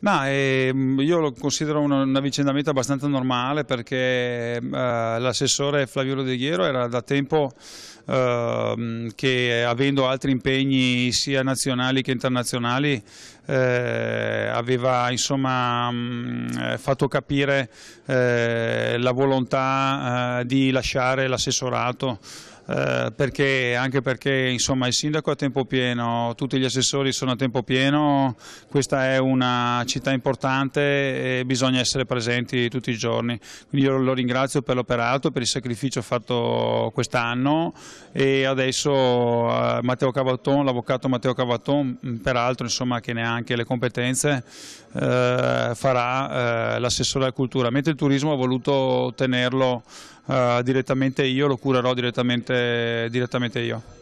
Ma eh, io lo considero un, un, avvicinamento abbastanza normale perché eh, l'assessore Flavio De Ghiero era da tempo eh, che avendo altri impegni sia nazionali che internazionali eh, aveva insomma, mh, mm, eh, fatto capire eh, la volontà eh, di lasciare l'assessorato. Eh, perché, anche perché insomma, il sindaco è a tempo pieno, tutti gli assessori sono a tempo pieno, questa è una città importante e bisogna essere presenti tutti i giorni. Quindi io lo ringrazio per l'operato, per il sacrificio fatto quest'anno e adesso eh, Matteo Cavaton, l'avvocato Matteo Cavaton, mm, peraltro insomma, che ne ha anche le competenze eh, farà eh, l'assessore alla cultura, mentre il turismo ho voluto tenerlo eh, direttamente io, lo curerò direttamente, direttamente io.